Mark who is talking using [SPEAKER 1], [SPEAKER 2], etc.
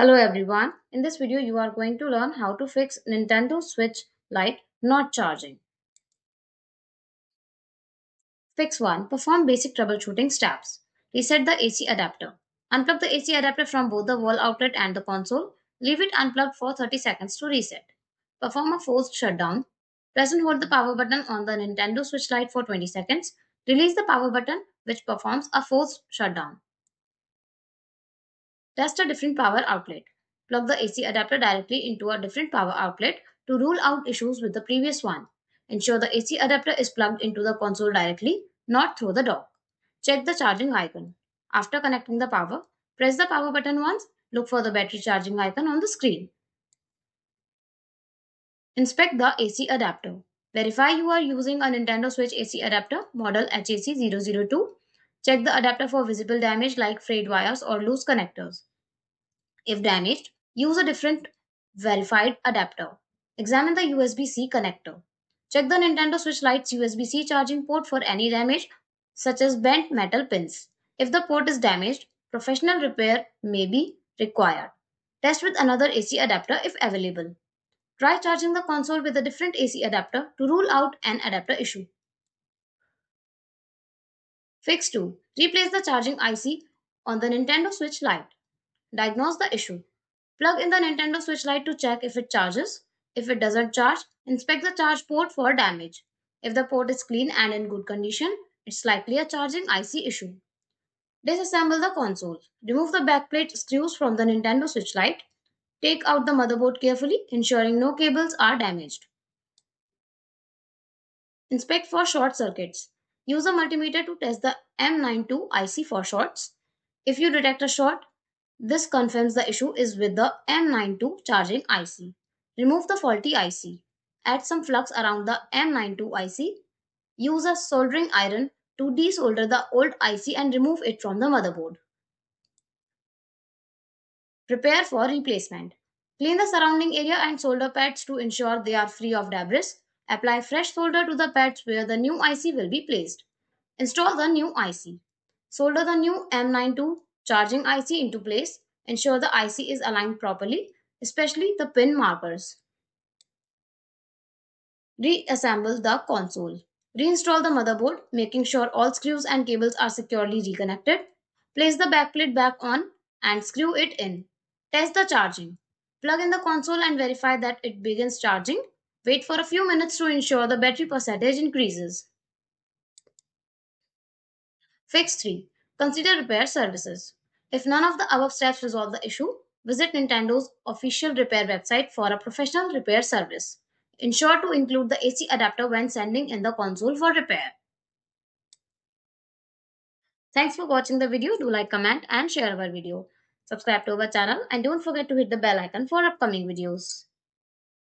[SPEAKER 1] Hello everyone, in this video you are going to learn how to fix Nintendo Switch light not charging. Fix 1. Perform basic troubleshooting steps. Reset the AC adapter. Unplug the AC adapter from both the wall outlet and the console. Leave it unplugged for 30 seconds to reset. Perform a forced shutdown. Press and hold the power button on the Nintendo Switch light for 20 seconds. Release the power button which performs a forced shutdown. Test a different power outlet. Plug the AC adapter directly into a different power outlet to rule out issues with the previous one. Ensure the AC adapter is plugged into the console directly, not through the dock. Check the charging icon. After connecting the power, press the power button once, look for the battery charging icon on the screen. Inspect the AC adapter. Verify you are using a Nintendo Switch AC adapter model HAC002. Check the adapter for visible damage like frayed wires or loose connectors. If damaged, use a different verified adapter. Examine the USB-C connector. Check the Nintendo Switch Lite's USB-C charging port for any damage, such as bent metal pins. If the port is damaged, professional repair may be required. Test with another AC adapter if available. Try charging the console with a different AC adapter to rule out an adapter issue. Fix 2. Replace the charging IC on the Nintendo Switch Lite. Diagnose the issue. Plug in the Nintendo Switch Lite to check if it charges. If it doesn't charge, inspect the charge port for damage. If the port is clean and in good condition, it's likely a charging IC issue. Disassemble the console. Remove the backplate screws from the Nintendo Switch Lite. Take out the motherboard carefully, ensuring no cables are damaged. Inspect for short circuits. Use a multimeter to test the M92 IC for shorts. If you detect a short, this confirms the issue is with the M92 charging IC. Remove the faulty IC. Add some flux around the M92 IC. Use a soldering iron to desolder the old IC and remove it from the motherboard. Prepare for replacement. Clean the surrounding area and solder pads to ensure they are free of debris. Apply fresh solder to the pads where the new IC will be placed. Install the new IC. Solder the new M92 Charging IC into place, ensure the IC is aligned properly, especially the pin markers. Reassemble the console. Reinstall the motherboard, making sure all screws and cables are securely reconnected. Place the backplate back on and screw it in. Test the charging. Plug in the console and verify that it begins charging. Wait for a few minutes to ensure the battery percentage increases. Fix 3. Consider repair services. If none of the above steps resolve the issue, visit Nintendo's official repair website for a professional repair service. Ensure to include the AC adapter when sending in the console for repair. Thanks for watching the video. Do like, comment and share our video. Subscribe to our channel and don't forget to hit the bell icon for upcoming videos.